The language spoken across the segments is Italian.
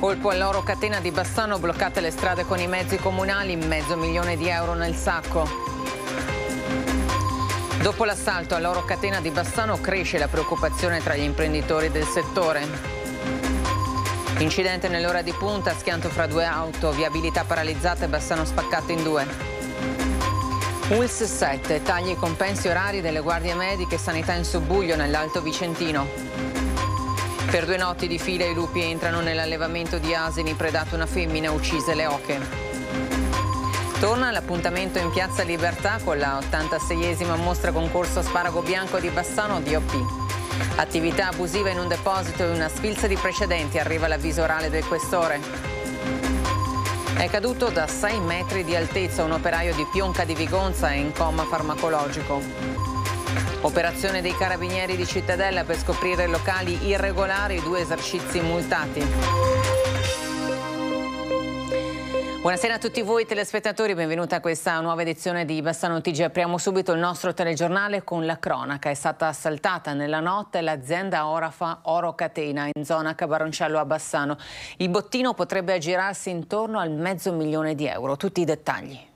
Colpo a loro catena di Bassano, bloccate le strade con i mezzi comunali, mezzo milione di euro nel sacco. Dopo l'assalto a loro catena di Bassano cresce la preoccupazione tra gli imprenditori del settore. Incidente nell'ora di punta, schianto fra due auto, viabilità paralizzata e Bassano spaccato in due. ULS 7, tagli e compensi orari delle guardie mediche e sanità in subbuglio nell'Alto Vicentino. Per due notti di fila i lupi entrano nell'allevamento di asini, predato una femmina, uccise le oche. Torna l'appuntamento in Piazza Libertà con la 86esima mostra concorso Sparago Bianco di Bassano DOP. Attività abusiva in un deposito e una sfilza di precedenti, arriva l'avviso orale del questore. È caduto da 6 metri di altezza un operaio di Pionca di Vigonza e in coma farmacologico. Operazione dei carabinieri di Cittadella per scoprire locali irregolari, due esercizi multati. Buonasera a tutti voi telespettatori, benvenuti a questa nuova edizione di Bassano TG. Apriamo subito il nostro telegiornale con la cronaca. È stata assaltata nella notte l'azienda Orafa Oro Catena in zona Cabaroncello a Bassano. Il bottino potrebbe aggirarsi intorno al mezzo milione di euro. Tutti i dettagli.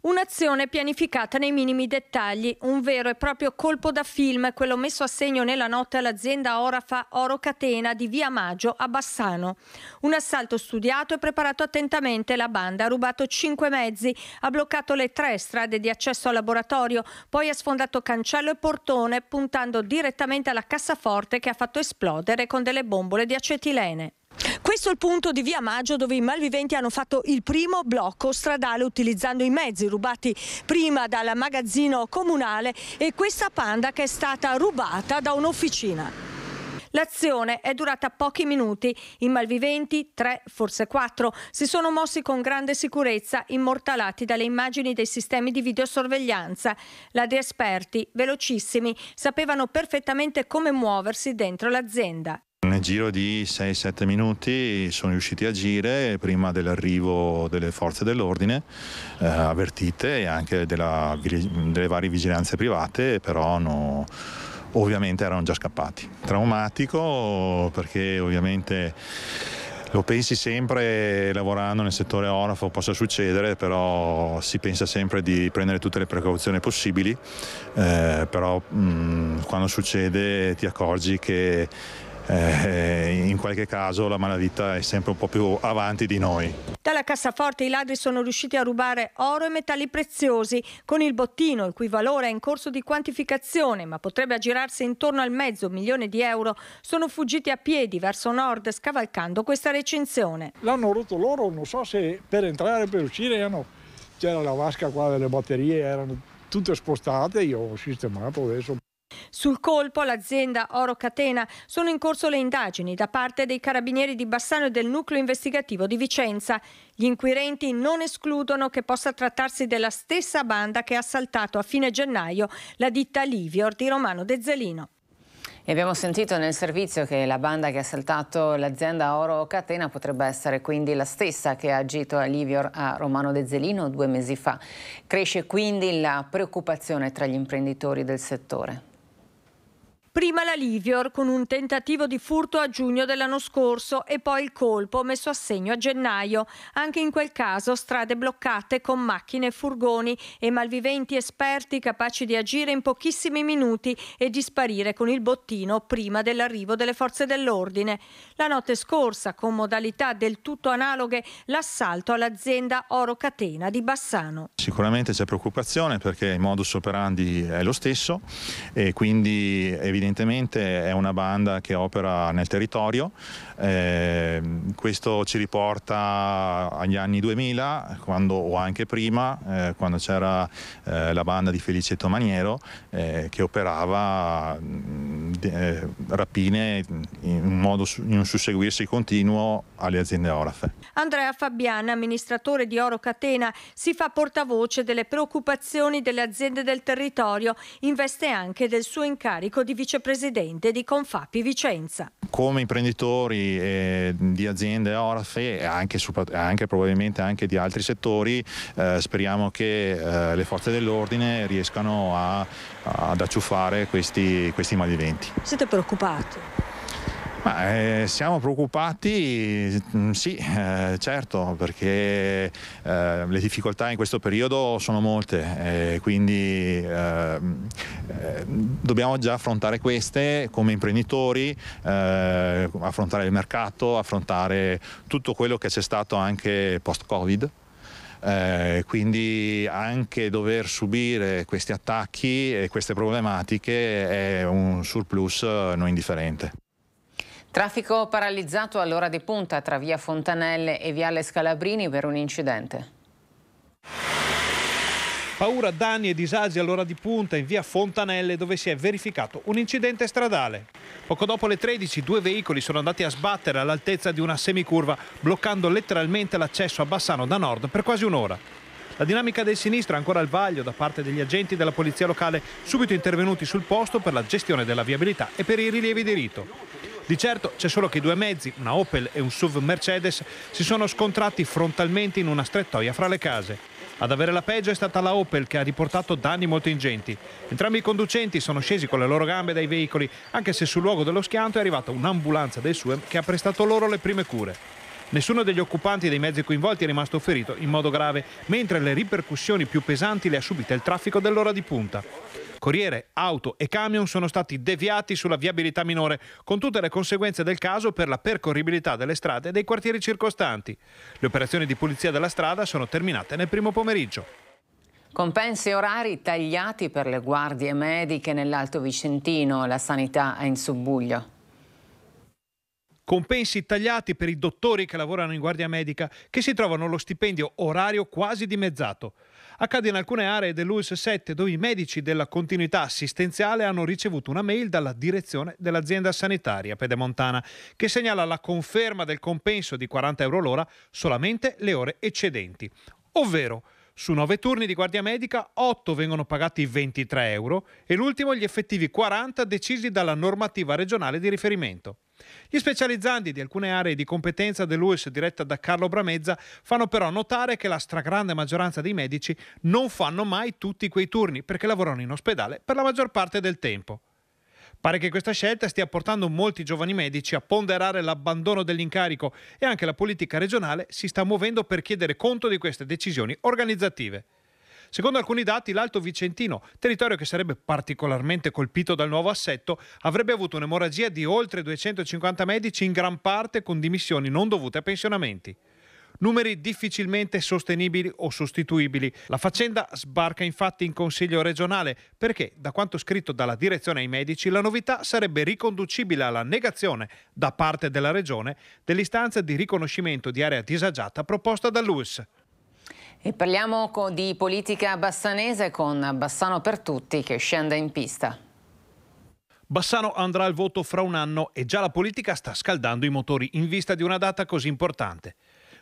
Un'azione pianificata nei minimi dettagli, un vero e proprio colpo da film, quello messo a segno nella notte all'azienda Orafa Oro Catena di Via Maggio a Bassano. Un assalto studiato e preparato attentamente, la banda ha rubato cinque mezzi, ha bloccato le tre strade di accesso al laboratorio, poi ha sfondato cancello e portone puntando direttamente alla cassaforte che ha fatto esplodere con delle bombole di acetilene. Questo è il punto di via Maggio dove i malviventi hanno fatto il primo blocco stradale utilizzando i mezzi rubati prima dal magazzino comunale e questa panda che è stata rubata da un'officina. L'azione è durata pochi minuti. I malviventi, tre, forse quattro, si sono mossi con grande sicurezza, immortalati dalle immagini dei sistemi di videosorveglianza. La di esperti, velocissimi, sapevano perfettamente come muoversi dentro l'azienda. Nel giro di 6-7 minuti sono riusciti a agire prima dell'arrivo delle forze dell'ordine eh, avvertite e anche della, delle varie vigilanze private, però no, ovviamente erano già scappati. Traumatico perché ovviamente lo pensi sempre lavorando nel settore orafo possa succedere, però si pensa sempre di prendere tutte le precauzioni possibili, eh, però mh, mm, quando succede ti accorgi che eh, eh, in qualche caso la malavita è sempre un po' più avanti di noi. Dalla cassaforte i ladri sono riusciti a rubare oro e metalli preziosi con il bottino, il cui valore è in corso di quantificazione, ma potrebbe aggirarsi intorno al mezzo milione di euro. Sono fuggiti a piedi verso nord, scavalcando questa recinzione. L'hanno rotto loro, non so se per entrare o per uscire hanno... C'era la vasca qua delle batterie, erano tutte spostate, io ho sistemato adesso. Sul colpo l'azienda Oro Catena sono in corso le indagini da parte dei carabinieri di Bassano e del nucleo investigativo di Vicenza. Gli inquirenti non escludono che possa trattarsi della stessa banda che ha assaltato a fine gennaio la ditta Livior di Romano Dezzelino. E abbiamo sentito nel servizio che la banda che ha assaltato l'azienda Oro Catena potrebbe essere quindi la stessa che ha agito a Livior a Romano De Zelino due mesi fa. Cresce quindi la preoccupazione tra gli imprenditori del settore. Prima la Livior con un tentativo di furto a giugno dell'anno scorso e poi il colpo messo a segno a gennaio. Anche in quel caso strade bloccate con macchine e furgoni e malviventi esperti capaci di agire in pochissimi minuti e di sparire con il bottino prima dell'arrivo delle forze dell'ordine. La notte scorsa, con modalità del tutto analoghe, l'assalto all'azienda Oro Catena di Bassano. Sicuramente c'è preoccupazione perché il modus operandi è lo stesso e quindi evidentemente evidentemente è una banda che opera nel territorio, eh, questo ci riporta agli anni 2000 quando, o anche prima eh, quando c'era eh, la banda di Felicetto Maniero eh, che operava eh, rapine in un, modo, in un susseguirsi continuo alle aziende orafe. Andrea Fabiana, amministratore di Oro Catena, si fa portavoce delle preoccupazioni delle aziende del territorio, investe anche del suo incarico di vice vicepresidente di Confapi Vicenza. Come imprenditori eh, di aziende orfe e anche, anche, probabilmente anche di altri settori eh, speriamo che eh, le forze dell'ordine riescano a, ad acciuffare questi, questi malviventi. Siete preoccupati? Ma, eh, siamo preoccupati, mm, sì, eh, certo, perché eh, le difficoltà in questo periodo sono molte, eh, quindi ehm, eh, dobbiamo già affrontare queste come imprenditori, eh, affrontare il mercato, affrontare tutto quello che c'è stato anche post-Covid. Eh, quindi anche dover subire questi attacchi e queste problematiche è un surplus non indifferente. Traffico paralizzato all'ora di punta tra via Fontanelle e viale Scalabrini per un incidente. Paura, danni e disagi all'ora di punta in via Fontanelle dove si è verificato un incidente stradale. Poco dopo le 13 due veicoli sono andati a sbattere all'altezza di una semicurva bloccando letteralmente l'accesso a Bassano da nord per quasi un'ora. La dinamica del sinistro è ancora al vaglio da parte degli agenti della polizia locale subito intervenuti sul posto per la gestione della viabilità e per i rilievi di rito. Di certo c'è solo che i due mezzi, una Opel e un SUV Mercedes, si sono scontrati frontalmente in una strettoia fra le case. Ad avere la peggio è stata la Opel che ha riportato danni molto ingenti. Entrambi i conducenti sono scesi con le loro gambe dai veicoli, anche se sul luogo dello schianto è arrivata un'ambulanza del SUEM che ha prestato loro le prime cure. Nessuno degli occupanti dei mezzi coinvolti è rimasto ferito in modo grave, mentre le ripercussioni più pesanti le ha subite il traffico dell'ora di punta. Corriere, auto e camion sono stati deviati sulla viabilità minore, con tutte le conseguenze del caso per la percorribilità delle strade e dei quartieri circostanti. Le operazioni di pulizia della strada sono terminate nel primo pomeriggio. Compensi e orari tagliati per le guardie mediche nell'Alto Vicentino, la sanità è in subbuglio compensi tagliati per i dottori che lavorano in guardia medica che si trovano lo stipendio orario quasi dimezzato. Accade in alcune aree dell'US 7 dove i medici della continuità assistenziale hanno ricevuto una mail dalla direzione dell'azienda sanitaria pedemontana che segnala la conferma del compenso di 40 euro l'ora solamente le ore eccedenti. Ovvero, su 9 turni di guardia medica, 8 vengono pagati 23 euro e l'ultimo gli effettivi 40 decisi dalla normativa regionale di riferimento. Gli specializzanti di alcune aree di competenza dell'US diretta da Carlo Bramezza fanno però notare che la stragrande maggioranza dei medici non fanno mai tutti quei turni perché lavorano in ospedale per la maggior parte del tempo. Pare che questa scelta stia portando molti giovani medici a ponderare l'abbandono dell'incarico e anche la politica regionale si sta muovendo per chiedere conto di queste decisioni organizzative. Secondo alcuni dati, l'Alto Vicentino, territorio che sarebbe particolarmente colpito dal nuovo assetto, avrebbe avuto un'emorragia di oltre 250 medici, in gran parte con dimissioni non dovute a pensionamenti numeri difficilmente sostenibili o sostituibili. La faccenda sbarca infatti in Consiglio regionale perché, da quanto scritto dalla direzione ai medici, la novità sarebbe riconducibile alla negazione da parte della Regione dell'istanza di riconoscimento di area disagiata proposta dall'US. E parliamo di politica bassanese con Bassano per tutti che scende in pista. Bassano andrà al voto fra un anno e già la politica sta scaldando i motori in vista di una data così importante.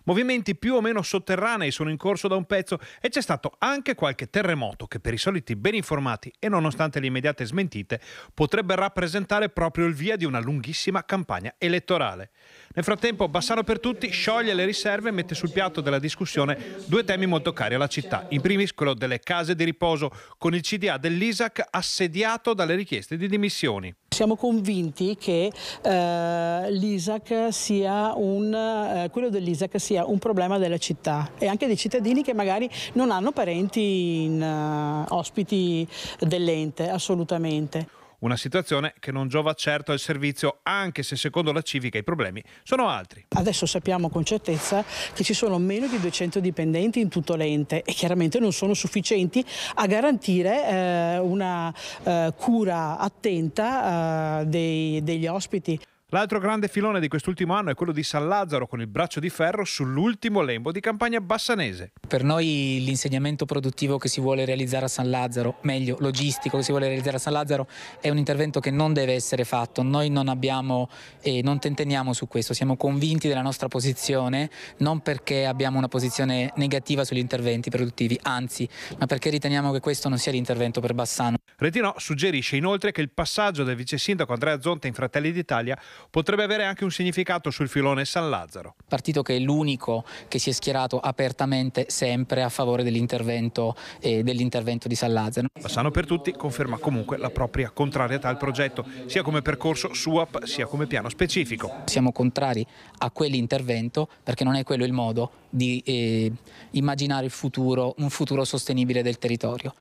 Movimenti più o meno sotterranei sono in corso da un pezzo e c'è stato anche qualche terremoto che per i soliti ben informati e nonostante le immediate smentite potrebbe rappresentare proprio il via di una lunghissima campagna elettorale. Nel frattempo Bassano per tutti scioglie le riserve e mette sul piatto della discussione due temi molto cari alla città. In primis quello delle case di riposo con il CDA dell'ISAC assediato dalle richieste di dimissioni. Siamo convinti che eh, sia un, eh, quello dell'ISAC sia sia un problema della città e anche dei cittadini che magari non hanno parenti in, uh, ospiti dell'ente, assolutamente. Una situazione che non giova certo al servizio, anche se secondo la civica i problemi sono altri. Adesso sappiamo con certezza che ci sono meno di 200 dipendenti in tutto l'ente e chiaramente non sono sufficienti a garantire eh, una eh, cura attenta eh, dei, degli ospiti. L'altro grande filone di quest'ultimo anno è quello di San Lazzaro con il braccio di ferro sull'ultimo lembo di campagna bassanese. Per noi l'insegnamento produttivo che si vuole realizzare a San Lazzaro, meglio logistico che si vuole realizzare a San Lazzaro, è un intervento che non deve essere fatto. Noi non abbiamo e eh, non tenteniamo su questo, siamo convinti della nostra posizione, non perché abbiamo una posizione negativa sugli interventi produttivi, anzi, ma perché riteniamo che questo non sia l'intervento per Bassano. Retinò suggerisce inoltre che il passaggio del vice sindaco Andrea Zonta in Fratelli d'Italia potrebbe avere anche un significato sul filone San Lazzaro. Partito che è l'unico che si è schierato apertamente sempre a favore dell'intervento eh, dell'intervento di San Lazzaro. Passano per tutti conferma comunque la propria contrarietà al progetto, sia come percorso SUAP sia come piano specifico. Siamo contrari a quell'intervento perché non è quello il modo di eh, immaginare il futuro, un futuro sostenibile del territorio.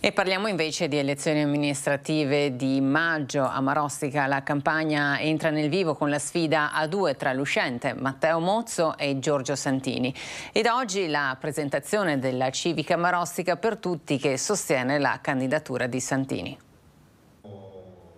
E parliamo invece di elezioni amministrative di maggio a Marostica. La campagna entra nel vivo con la sfida a due tra l'uscente Matteo Mozzo e Giorgio Santini. Ed oggi la presentazione della civica Marostica per tutti che sostiene la candidatura di Santini.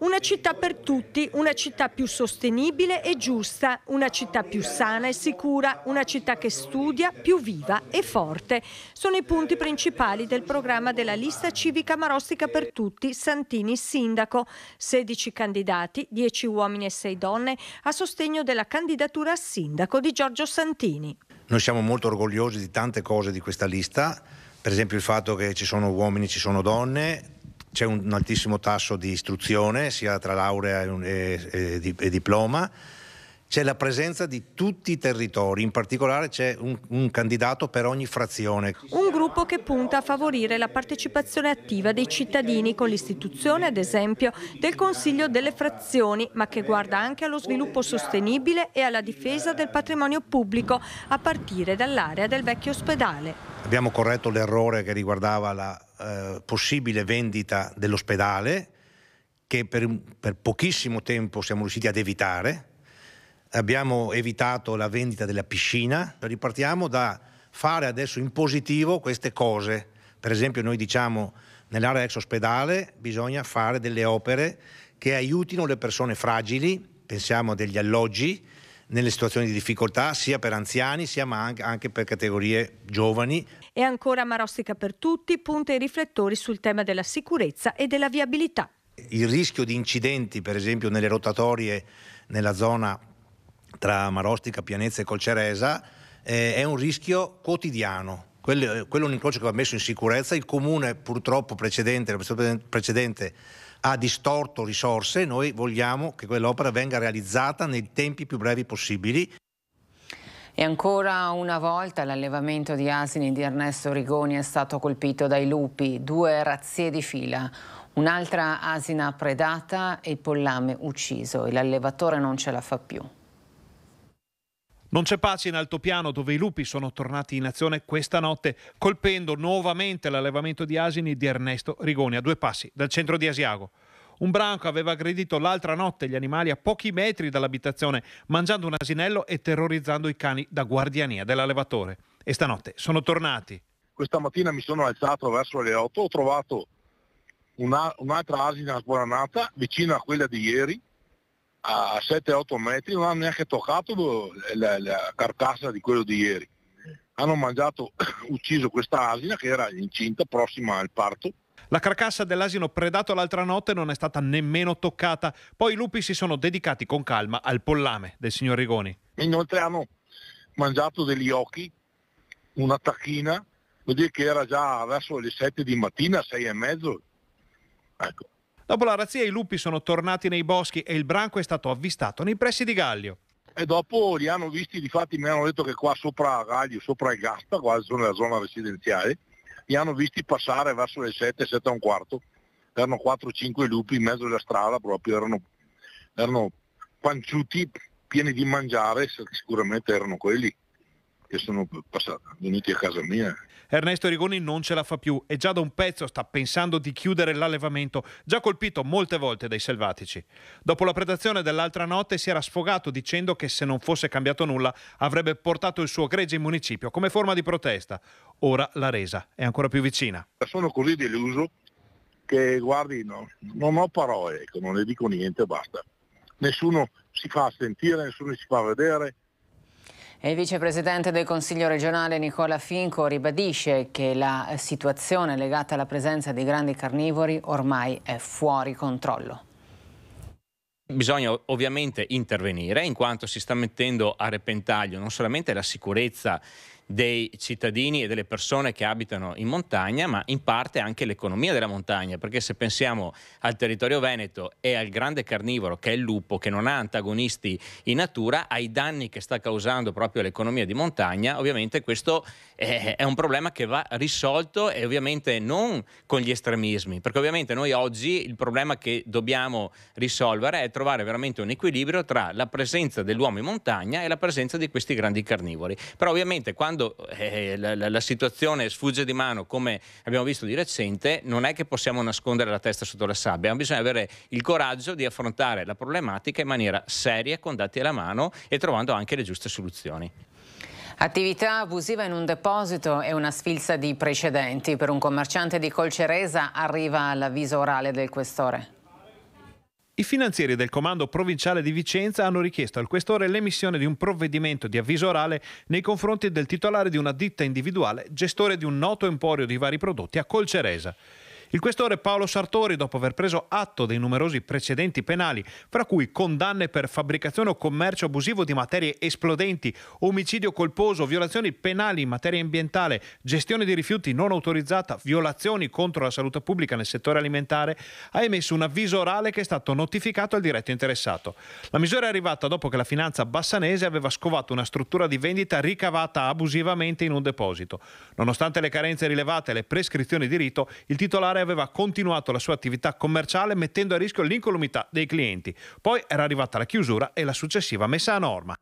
Una città per tutti, una città più sostenibile e giusta, una città più sana e sicura, una città che studia, più viva e forte. Sono i punti principali del programma della lista civica Marostica per tutti, Santini Sindaco. 16 candidati, 10 uomini e 6 donne, a sostegno della candidatura a sindaco di Giorgio Santini. Noi siamo molto orgogliosi di tante cose di questa lista, per esempio il fatto che ci sono uomini, e ci sono donne, c'è un, altissimo tasso di istruzione, sia tra laurea e, e, e, diploma, c'è la presenza di tutti i territori, in particolare c'è un, un candidato per ogni frazione. Un gruppo che punta a favorire la partecipazione attiva dei cittadini con l'istituzione, ad esempio, del Consiglio delle frazioni, ma che guarda anche allo sviluppo sostenibile e alla difesa del patrimonio pubblico, a partire dall'area del vecchio ospedale. Abbiamo corretto l'errore che riguardava la eh, possibile vendita dell'ospedale che per, per, pochissimo tempo siamo riusciti ad evitare. Abbiamo evitato la vendita della piscina, ripartiamo da fare adesso in positivo queste cose. Per esempio noi diciamo nell'area ex ospedale bisogna fare delle opere che aiutino le persone fragili, pensiamo a degli alloggi, nelle situazioni di difficoltà, sia per anziani, sia ma anche per categorie giovani, e ancora Marostica per tutti punta i riflettori sul tema della sicurezza e della viabilità. Il rischio di incidenti, per esempio nelle rotatorie nella zona tra Marostica, Pianezza e Colceresa, eh, è un rischio quotidiano. Quello, eh, quello, è un incrocio che va messo in sicurezza. Il comune purtroppo precedente, precedente ha distorto risorse. Noi vogliamo che quell'opera venga realizzata nei tempi più brevi possibili. E ancora una volta l'allevamento di asini di Ernesto Rigoni è stato colpito dai lupi, due razzie di fila. Un'altra asina predata e il pollame ucciso. L'allevatore non ce la fa più. Non c'è pace in altopiano dove i lupi sono tornati in azione questa notte, colpendo nuovamente l'allevamento di asini di Ernesto Rigoni a due passi dal centro di Asiago. Un branco aveva aggredito l'altra notte gli animali a pochi metri dall'abitazione, mangiando un asinello e terrorizzando i cani da guardiania dell'allevatore. E stanotte sono tornati. Questa mattina mi sono alzato verso le 8, ho trovato una, un'altra asina sguaranata vicino a quella di ieri, a 7-8 metri, non hanno neanche toccato la, la carcassa di quello di ieri hanno mangiato, ucciso questa asina che era incinta, prossima al parto, la carcassa dell'asino predato l'altra notte non è stata nemmeno toccata, poi i lupi si sono dedicati con calma al pollame del signor Rigoni. Inoltre hanno mangiato degli occhi, una tacchina, vuol dire che era già verso le 7 di mattina, 6 e mezzo. Ecco. Dopo la razzia i lupi sono tornati nei boschi e il branco è stato avvistato nei pressi di Gallio. E dopo li hanno visti, difatti mi hanno detto che qua sopra Gaglio, sopra il Gasta, qua sono nella zona residenziale, li hanno visti passare verso le 7, 7 e un quarto, erano 4-5 lupi in mezzo alla strada proprio, erano, erano panciuti, pieni di mangiare, sicuramente erano quelli che sono passati, venuti a casa mia. Ernesto Rigoni non ce la fa più e già da un pezzo sta pensando di chiudere l'allevamento, già colpito molte volte dai selvatici. Dopo la predazione dell'altra notte si era sfogato dicendo che se non fosse cambiato nulla avrebbe portato il suo gregge in municipio come forma di protesta. Ora la resa è ancora più vicina. Sono così deluso che guardi, no, non ho parole, ecco, non ne dico niente, basta. Nessuno si fa sentire, nessuno si fa vedere, il vicepresidente del Consiglio regionale Nicola Finco ribadisce che la situazione legata alla presenza di grandi carnivori ormai è fuori controllo. Bisogna ovviamente intervenire in quanto si sta mettendo a repentaglio non solamente la sicurezza dei cittadini e delle persone che abitano in montagna, ma in parte anche l'economia della montagna, perché se pensiamo al territorio veneto e al grande carnivoro che è il lupo, che non ha antagonisti in natura, ai danni che sta causando proprio l'economia di montagna, ovviamente questo eh, è un problema che va risolto e ovviamente non con gli estremismi, perché ovviamente noi oggi il problema che dobbiamo risolvere è trovare veramente un equilibrio tra la presenza dell'uomo in montagna e la presenza di questi grandi carnivori. Però ovviamente quando quando eh, la, la, la, situazione sfugge di mano, come abbiamo visto di recente, non è che possiamo nascondere la testa sotto la sabbia, bisogna avere il coraggio di affrontare la problematica in maniera seria, con dati alla mano e trovando anche le giuste soluzioni. Attività abusiva in un deposito è una sfilza di precedenti. Per un commerciante di Colceresa arriva l'avviso orale del questore. I finanzieri del Comando Provinciale di Vicenza hanno richiesto al questore l'emissione di un provvedimento di avviso orale nei confronti del titolare di una ditta individuale, gestore di un noto emporio di vari prodotti a Colceresa. Il questore Paolo Sartori, dopo aver preso atto dei numerosi precedenti penali, fra cui condanne per fabbricazione o commercio abusivo di materie esplodenti, omicidio colposo, violazioni penali in materia ambientale, gestione di rifiuti non autorizzata, violazioni contro la salute pubblica nel settore alimentare, ha emesso un avviso orale che è stato notificato al diretto interessato. La misura è arrivata dopo che la finanza bassanese aveva scovato una struttura di vendita ricavata abusivamente in un deposito. Nonostante le carenze rilevate e le prescrizioni di rito, il titolare aveva continuato la sua attività commerciale mettendo a rischio l'incolumità dei clienti. Poi era arrivata la chiusura e la successiva messa a norma.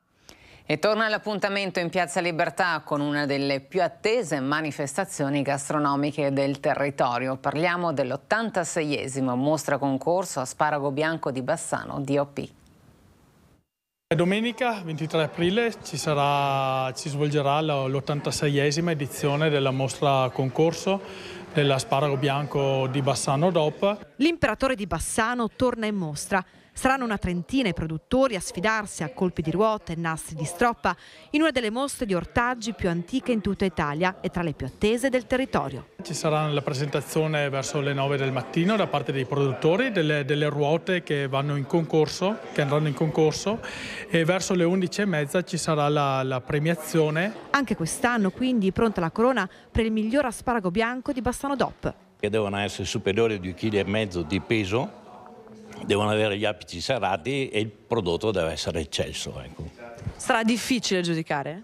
E torna l'appuntamento in Piazza Libertà con una delle più attese manifestazioni gastronomiche del territorio. Parliamo dell'86esimo mostra concorso Asparago Bianco di Bassano DOP. Domenica 23 aprile ci, sarà, ci svolgerà l'86esima edizione della mostra concorso dell'asparago bianco di Bassano DOP. L'imperatore di Bassano torna in mostra Saranno una trentina i produttori a sfidarsi a colpi di ruote e nastri di stroppa in una delle mostre di ortaggi più antiche in tutta Italia e tra le più attese del territorio. Ci sarà la presentazione verso le 9 del mattino da parte dei produttori delle, delle ruote che vanno in concorso, che andranno in concorso e verso le e mezza ci sarà la, la premiazione. Anche quest'anno quindi pronta la corona per il miglior asparago bianco di Bassano DOP. Che devono essere superiori di e mezzo di peso devono avere gli apici serrati e il prodotto deve essere eccesso. Ecco. Sarà difficile giudicare?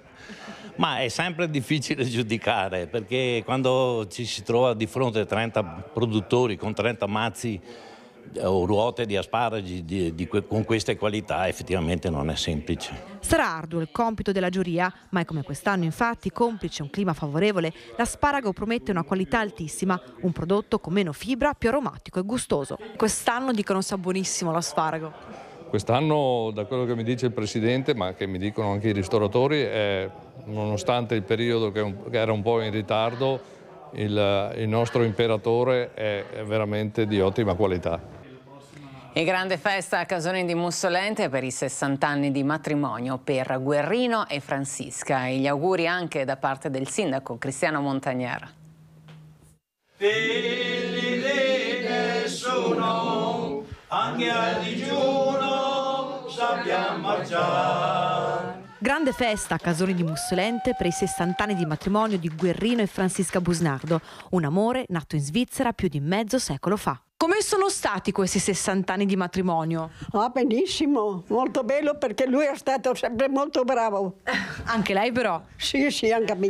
Ma è sempre difficile giudicare perché quando ci si trova di fronte a 30 produttori con 30 mazzi o ruote di asparagi di, di, con queste qualità effettivamente non è semplice. Sarà arduo il compito della giuria, ma è come quest'anno infatti, complice un clima favorevole, l'asparago promette una qualità altissima, un prodotto con meno fibra, più aromatico e gustoso. Quest'anno dicono sa buonissimo l'asparago. Quest'anno, da quello che mi dice il Presidente, ma che mi dicono anche i ristoratori, è, nonostante il periodo che, un, che era un po' in ritardo, il, il, nostro imperatore è, è veramente di ottima qualità. E grande festa a Casonen di Mussolente per i 60 anni di matrimonio per Guerrino e Francisca. E gli auguri anche da parte del sindaco Cristiano Montagnera. Figli di nessuno, anche a digiuno sappiamo marciare. Grande festa a Casoni di Mussolente per i 60 anni di matrimonio di Guerrino e Francisca Busnardo, un amore nato in Svizzera più di mezzo secolo fa. Come sono stati questi 60 anni di matrimonio? Ah, benissimo, molto bello perché lui è stato sempre molto bravo. Anche lei però? Sì, sì, anche a me.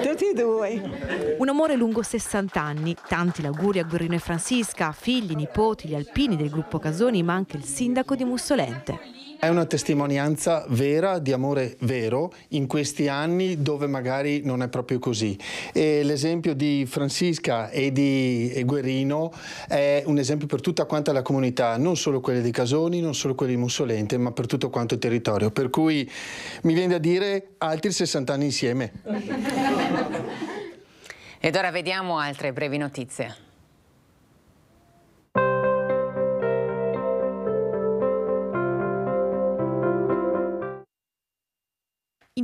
Tutti e due. Un amore lungo 60 anni, tanti auguri a Guerrino e Francisca, figli, nipoti, gli alpini del gruppo Casoni, ma anche il sindaco di Mussolente. È una testimonianza vera di amore vero in questi anni dove magari non è proprio così. E l'esempio di Francisca e di Guerino è un esempio per tutta quanta la comunità, non solo quelle di Casoni, non solo quelle di Mussolente, ma per tutto quanto il territorio. Per cui mi viene da dire altri 60 anni insieme. Ed ora vediamo altre brevi notizie.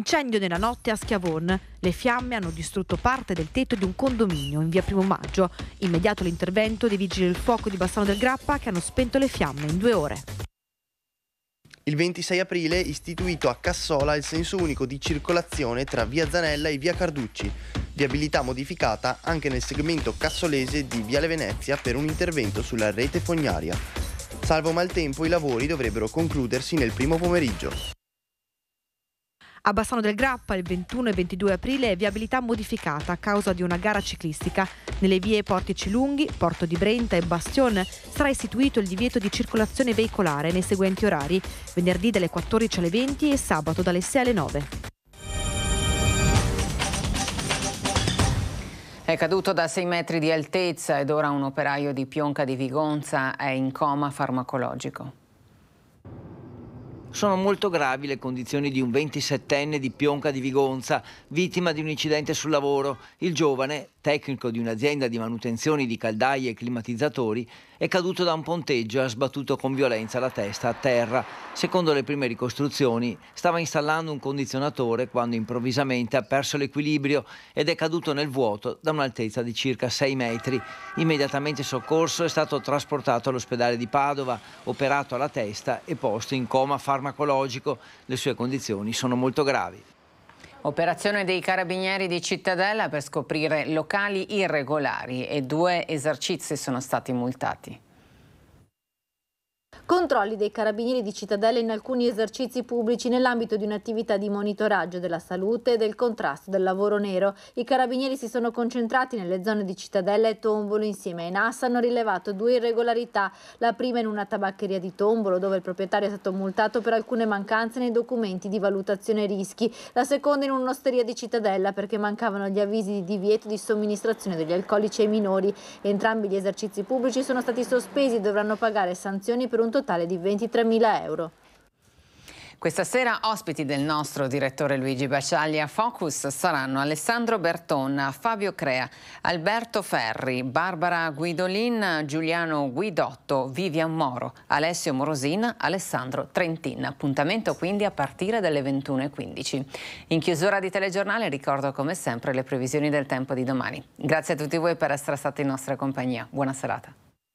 incendio nella notte a Schiavon. Le fiamme hanno distrutto parte del tetto di un condominio in via Primo Maggio. Immediato l'intervento dei vigili del fuoco di Bassano del Grappa che hanno spento le fiamme in due ore. Il 26 aprile è istituito a Cassola il senso unico di circolazione tra via Zanella e via Carducci, viabilità modificata anche nel segmento cassolese di Viale Venezia per un intervento sulla rete fognaria. Salvo maltempo i lavori dovrebbero concludersi nel primo pomeriggio. A Bassano del Grappa il 21 e 22 aprile viabilità modificata a causa di una gara ciclistica. Nelle vie Portici Lunghi, Porto di Brenta e Bastion sarà istituito il divieto di circolazione veicolare nei seguenti orari, venerdì dalle 14 alle 20 e sabato dalle 6 alle 9. È caduto da 6 metri di altezza ed ora un operaio di Pionca di Vigonza è in coma farmacologico. Sono molto gravi le condizioni di un 27enne di Pionca di Vigonza, vittima di un incidente sul lavoro. Il giovane, tecnico di un'azienda di manutenzioni di caldaie e climatizzatori, è caduto da un ponteggio e ha sbattuto con violenza la testa a terra. Secondo le prime ricostruzioni stava installando un condizionatore quando improvvisamente ha perso l'equilibrio ed è caduto nel vuoto da un'altezza di circa 6 metri. Immediatamente soccorso è stato trasportato all'ospedale di Padova, operato alla testa e posto in coma farmacologico. Le sue condizioni sono molto gravi. Operazione dei carabinieri di Cittadella per scoprire locali irregolari e due esercizi sono stati multati. Controlli dei carabinieri di Cittadella in alcuni esercizi pubblici nell'ambito di un'attività di monitoraggio della salute e del contrasto del lavoro nero. I carabinieri si sono concentrati nelle zone di Cittadella e Tombolo insieme ai NAS hanno rilevato due irregolarità. La prima in una tabaccheria di Tombolo dove il proprietario è stato multato per alcune mancanze nei documenti di valutazione rischi. La seconda in un'osteria di Cittadella perché mancavano gli avvisi di divieto di somministrazione degli alcolici ai minori. Entrambi gli esercizi pubblici sono stati sospesi e dovranno pagare sanzioni per un totale di 23.000 euro. Questa sera ospiti del nostro direttore Luigi Baciagli a Focus saranno Alessandro Berton, Fabio Crea, Alberto Ferri, Barbara Guidolin, Giuliano Guidotto, Vivian Moro, Alessio Morosin, Alessandro Trentin. Appuntamento quindi a partire dalle 21.15. In chiusura di telegiornale ricordo come sempre le previsioni del tempo di domani. Grazie a tutti voi per essere stati in nostra compagnia. Buona serata.